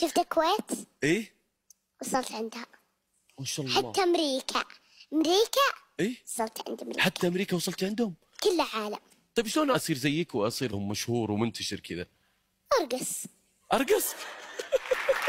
شفت الكويت؟ ايه وصلت عندها ما شاء الله حتى امريكا امريكا ايه وصلت عند امريكا حتى امريكا وصلت عندهم؟ كل عالم طيب شلون اصير زيك واصير مشهور ومنتشر كذا؟ ارقص ارقص